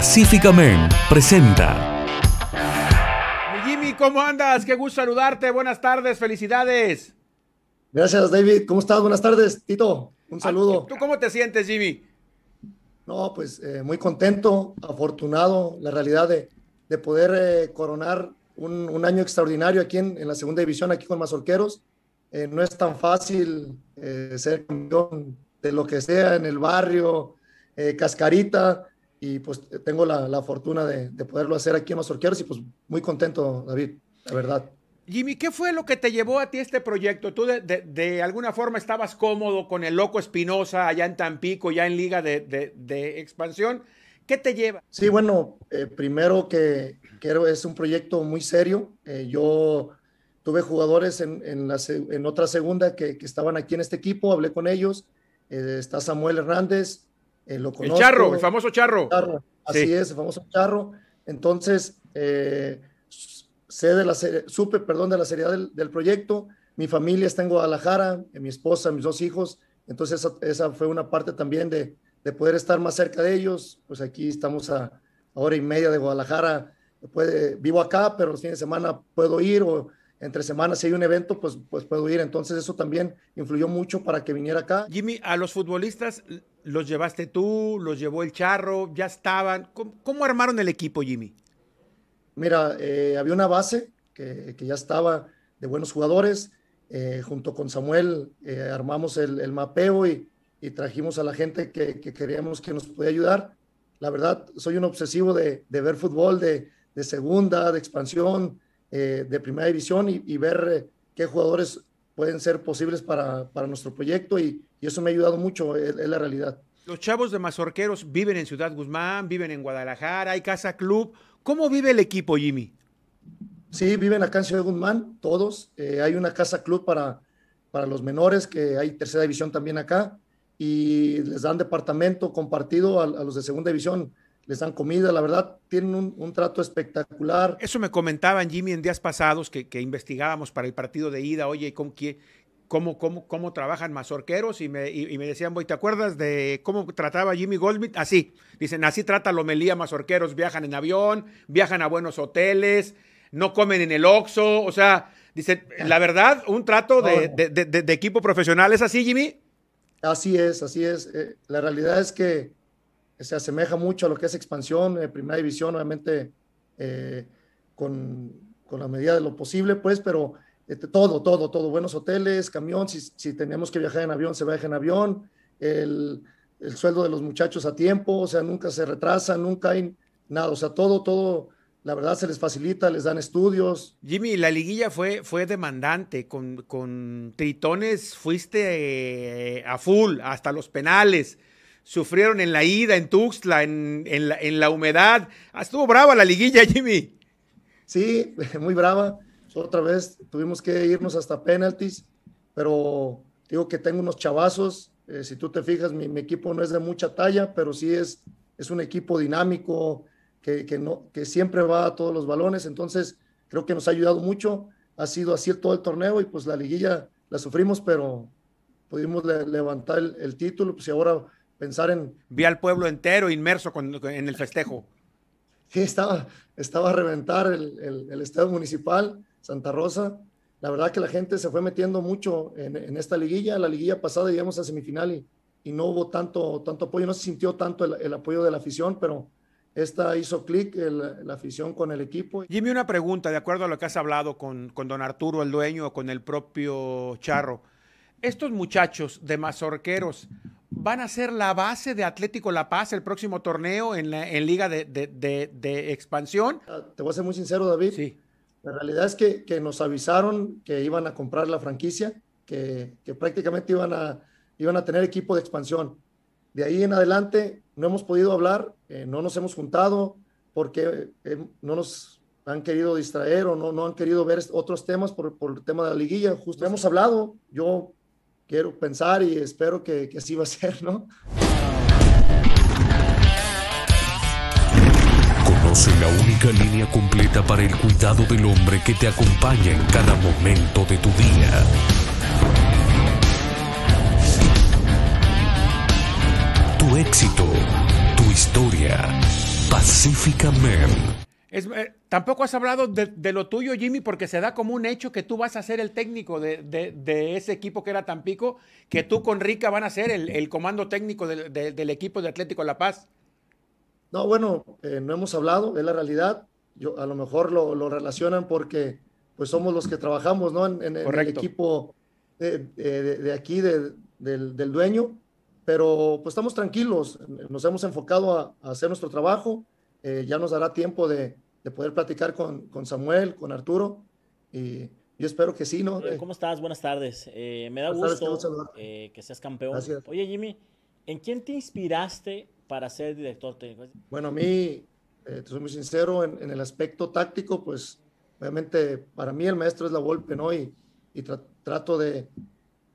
Pacífica presenta. Jimmy, ¿cómo andas? Qué gusto saludarte. Buenas tardes, felicidades. Gracias, David. ¿Cómo estás? Buenas tardes, Tito. Un ah, saludo. ¿Tú cómo te sientes, Jimmy? No, pues eh, muy contento, afortunado, la realidad de, de poder eh, coronar un, año extraordinario aquí en, la segunda división, aquí con Mazorqueros. Eh, no es tan fácil ser campeón de lo que sea en el barrio, Cascarita, y pues tengo la, fortuna de, poderlo hacer aquí en los Orqueros y pues muy contento, David, la verdad. Jimmy, ¿qué fue lo que te llevó a ti este proyecto? ¿Tú de, alguna forma estabas cómodo con el Loco Espinosa allá en Tampico, ya en Liga de, Expansión? ¿Qué te lleva? Sí, bueno, eh, primero que, quiero es un proyecto muy serio. Eh, yo tuve jugadores en, en, otra segunda que, estaban aquí en este equipo, hablé con ellos. Eh, está Samuel Hernández, eh, el charro, el famoso charro. así es, el famoso charro. Entonces, eh, sé de la, supe perdón, de la seriedad del, proyecto. Mi familia está en Guadalajara, eh, mi esposa, mis dos hijos. Entonces, esa, fue una parte también de, de, poder estar más cerca de ellos. Pues aquí estamos a, hora y media de Guadalajara. Puede, vivo acá, pero los fines de semana puedo ir o entre semanas si hay un evento, pues, pues puedo ir. Entonces eso también influyó mucho para que viniera acá. Jimmy, a los futbolistas los llevaste tú, los llevó el charro, ya estaban. ¿Cómo, armaron el equipo, Jimmy? Mira, eh, había una base que, ya estaba de buenos jugadores. Eh, junto con Samuel eh, armamos el, mapeo y, trajimos a la gente que, queríamos que nos pudiera ayudar. La verdad, soy un obsesivo de, ver fútbol de, segunda, de expansión, de primera división y, y ver qué jugadores pueden ser posibles para, para nuestro proyecto y, eso me ha ayudado mucho, es, la realidad. Los chavos de Mazorqueros viven en Ciudad Guzmán, viven en Guadalajara, hay casa club. ¿Cómo vive el equipo, Jimmy? Sí, viven acá en Ciudad Guzmán, todos. Eh, hay una casa club para, para los menores, que hay tercera división también acá, y les dan departamento compartido a los de segunda división les dan comida, la verdad, tienen un, trato espectacular. Eso me comentaban, Jimmy, en días pasados que, investigábamos para el partido de ida, oye, Cómo, cómo, cómo, trabajan mazorqueros y me, y, me decían, voy, ¿te acuerdas de cómo trataba Jimmy Goldsmith? Así, dicen, así trata Lomelía mazorqueros, viajan en avión, viajan a buenos hoteles, no comen en el Oxxo, o sea, dicen, la verdad, un trato de, equipo profesional, ¿es así, Jimmy? Así es, así es. Eh, la realidad es que se asemeja mucho a lo que es expansión, eh, primera división, obviamente eh, con, la medida de lo posible, pues, pero este, todo, todo, todo, buenos hoteles, camión, si, tenemos que viajar en avión, se viaja en avión, el, sueldo de los muchachos a tiempo, o sea, nunca se retrasa, nunca hay nada, o sea, todo, todo, la verdad se les facilita, les dan estudios. Jimmy, la liguilla fue, fue demandante, con, Tritones fuiste eh, a full, hasta los penales sufrieron en la ida, en Tuxtla, en, en, la, en la humedad. Ah, estuvo brava la liguilla, Jimmy. Sí, muy brava. Otra vez tuvimos que irnos hasta penaltis, pero digo que tengo unos chavazos. Eh, si tú te fijas, mi, equipo no es de mucha talla, pero sí es, es un equipo dinámico que, que, no, que siempre va a todos los balones. Entonces, creo que nos ha ayudado mucho. Ha sido así todo el torneo y pues la liguilla la sufrimos, pero pudimos levantar el, el título. Pues y ahora pensar en... Vi al pueblo entero inmerso en el festejo. Sí, estaba, estaba a reventar el, el, estadio municipal, Santa Rosa. La verdad que la gente se fue metiendo mucho en, esta liguilla. La liguilla pasada llegamos a semifinal y, no hubo tanto, tanto apoyo, no se sintió tanto el, apoyo de la afición, pero esta hizo clic la afición con el equipo. Jimmy, una pregunta, de acuerdo a lo que has hablado con, con don Arturo, el dueño, con el propio Charro. Estos muchachos de mazorqueros, van a ser la base de Atlético La Paz el próximo torneo en, en Liga de, de, de, Expansión. Ah, te voy a ser muy sincero, David. Sí. La realidad es que, que nos avisaron que iban a comprar la franquicia, que, que, prácticamente iban a, iban a tener equipo de expansión. De ahí en adelante no hemos podido hablar, eh, no nos hemos juntado porque eh, no nos han querido distraer o no, no han querido ver otros temas por, por el tema de la liguilla. Justo hemos hablado, yo quiero pensar y espero que, así va a ser, ¿no? Conoce la única línea completa para el cuidado del hombre que te acompaña en cada momento de tu día. Tu éxito, tu historia, pacíficamente. Eh, tampoco has hablado de, lo tuyo, Jimmy, porque se da como un hecho que tú vas a ser el técnico de, ese equipo que era Tampico, que tú con Rica van a ser el, comando técnico del, equipo de Atlético La Paz. No, bueno, eh, no hemos hablado, es la realidad. a lo mejor lo, relacionan porque pues somos los que trabajamos ¿no? en, el equipo de, aquí, del, dueño, pero pues estamos tranquilos, nos hemos enfocado a hacer nuestro trabajo eh, ya nos dará tiempo de, de poder platicar con, con, Samuel, con Arturo. Y yo espero que sí, ¿no? Eh, ¿Cómo estás? Buenas tardes. Eh, me da gusto que seas campeón. Oye, Jimmy, ¿en quién te inspiraste para ser director técnico? Bueno, a mí, te soy muy sincero, en, el aspecto táctico, pues obviamente para mí el maestro es la golpe, ¿no? Y, y trato de,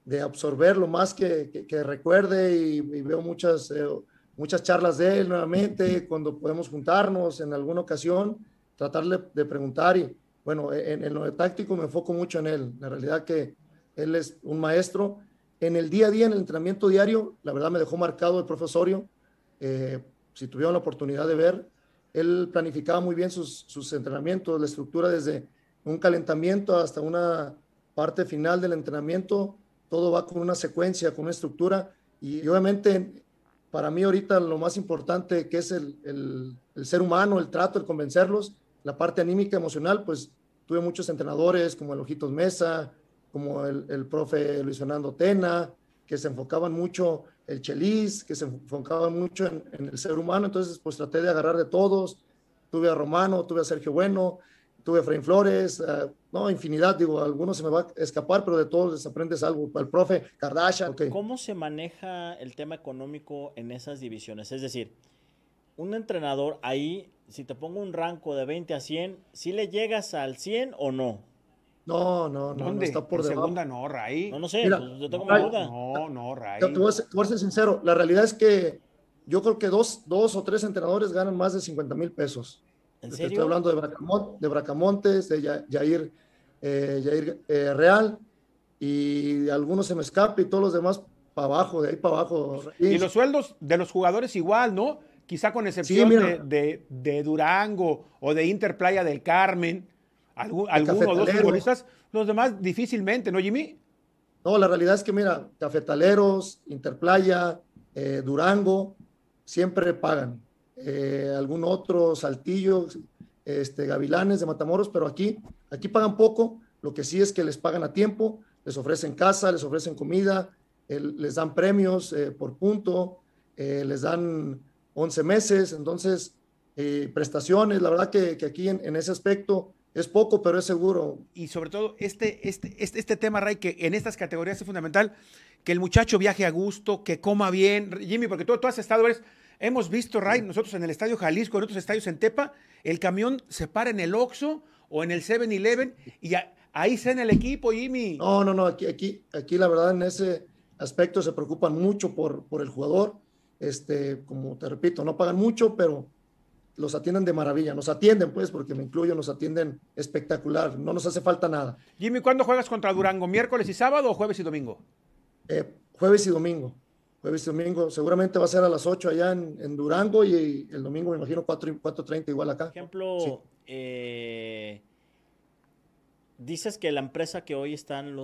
de absorber lo más que, recuerde y, veo muchas muchas charlas de él nuevamente, cuando podemos juntarnos en alguna ocasión, tratarle de preguntar y bueno, en, lo táctico me enfoco mucho en él, la realidad que él es un maestro. En el día a día, en el entrenamiento diario, la verdad me dejó marcado el profesorio, eh, si tuvieron la oportunidad de ver, él planificaba muy bien sus, entrenamientos, la estructura desde un calentamiento hasta una parte final del entrenamiento, todo va con una secuencia, con una estructura y obviamente para mí ahorita lo más importante que es el, ser humano, el trato, el convencerlos, la parte anímica, emocional, pues tuve muchos entrenadores como el Ojitos Mesa, como el, profe Luis Fernando Tena, que se enfocaban mucho, el Chelis, que se enfocaban mucho en, en el ser humano, entonces pues traté de agarrar de todos, tuve a Romano, tuve a Sergio Bueno, tuve Efraín Flores, eh, no, infinidad, digo, algunos se me va a escapar, pero de todos les aprendes algo. El profe, Kardashian. ¿Cómo se maneja el tema económico en esas divisiones? Es decir, un entrenador ahí, si te pongo un rango de 20 a 100, ¿sí le llegas al 100 o no? No, no, no, está por debajo. segunda no, Ray. No, no sé, pues, yo tengo no, duda. No, no, Ray. voy a ser, sincero, la realidad es que yo creo que dos, dos o tres entrenadores ganan más de 50 mil pesos. Estoy hablando de, Bracamontes, de Jair, eh, eh, Real, y algunos se me escapa y todos los demás para abajo, de ahí para abajo. Pues, y los sueldos de los jugadores igual, ¿no? Quizá con excepción de, de, Durango o de Interplaya del Carmen, algunos o dos los demás difícilmente, ¿no, Jimmy? No, la realidad es que, mira, Cafetaleros, Interplaya, eh, Durango, siempre pagan. Eh, algún otro, Saltillo, este, Gavilanes de Matamoros, pero aquí, aquí pagan poco, lo que sí es que les pagan a tiempo, les ofrecen casa, les ofrecen comida, les dan premios eh, por punto, eh, les dan 11 meses, entonces prestaciones, la verdad que, aquí en, ese aspecto es poco, pero es seguro. Y sobre todo, este, este, este, este, tema, Ray, que en estas categorías es fundamental, que el muchacho viaje a gusto, que coma bien. Jimmy, porque tú, tú has estado, Hemos visto, Ray, nosotros en el Estadio Jalisco, en otros estadios en Tepa, el camión se para en el Oxxo o en el 7-Eleven y ahí se en el equipo, Jimmy. No, no, no, aquí, aquí, aquí la verdad en ese aspecto se preocupan mucho por, por el jugador. Este, como te repito, no pagan mucho, pero los atienden de maravilla. Nos atienden, pues, porque me incluyo, nos atienden espectacular. No nos hace falta nada. Jimmy, ¿cuándo juegas contra Durango? ¿Miércoles y sábado o jueves y domingo? Eh, jueves y domingo pues domingo. Seguramente va a ser a las 8 allá en, Durango y el domingo me imagino 4.30 igual acá. Por ejemplo, eh, dices que la empresa que hoy están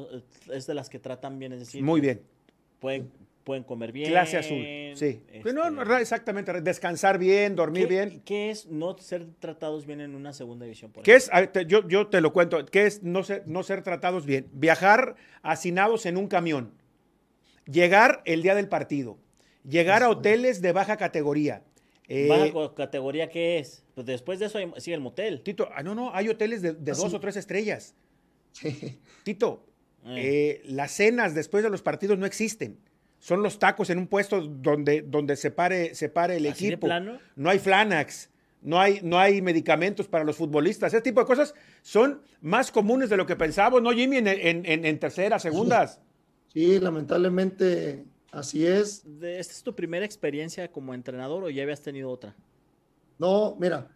es de las que tratan bien, es decir... Muy bien. Pueden, pueden comer bien. Clase azul, sí. Este, pues no, exactamente, descansar bien, dormir bien. ¿Qué es no ser tratados bien en una segunda división? Por ¿Qué es, yo, te lo cuento, ¿qué es no ser, no ser tratados bien? Viajar hacinados en un camión Llegar el día del partido, llegar a hoteles de baja categoría. Eh, ¿Baja categoría qué es? Pues después de eso hay, sigue el motel. Tito, ah, no, no, hay hoteles de, ah, dos o tres estrellas. Tito, eh. Eh, las cenas después de los partidos no existen. Son los tacos en un puesto donde, donde se, pare, se pare el equipo. No hay Flanax, no hay, no hay medicamentos para los futbolistas. Ese tipo de cosas son más comunes de lo que pensábamos, ¿no, Jimmy? En, en, en, en terceras, segundas. Sí, lamentablemente así es. ¿Esta es tu primera experiencia como entrenador o ya habías tenido otra? No, mira,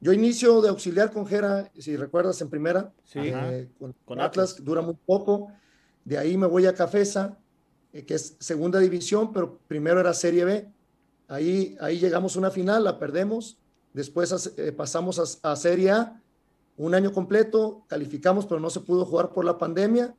yo inicio de auxiliar con Jera, si recuerdas, en primera, sí. Eh, con, Atlas, dura muy poco. De ahí me voy a Cafesa, eh, que es segunda división, pero primero era Serie B. Ahí, ahí llegamos a una final, la perdemos. Después eh, pasamos a, a Serie A, un año completo, calificamos, pero no se pudo jugar por la pandemia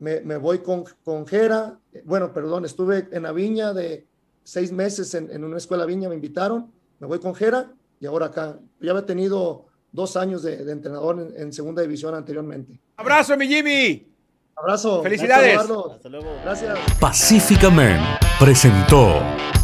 me, voy con, con Jera, bueno, perdón, estuve en la viña de seis meses en, una escuela viña, me invitaron, me voy con Jera y ahora acá. Ya había tenido dos años de, entrenador en, segunda división anteriormente. Abrazo, mi Jimmy. Abrazo. Felicidades. Hasta luego. Gracias. presentó.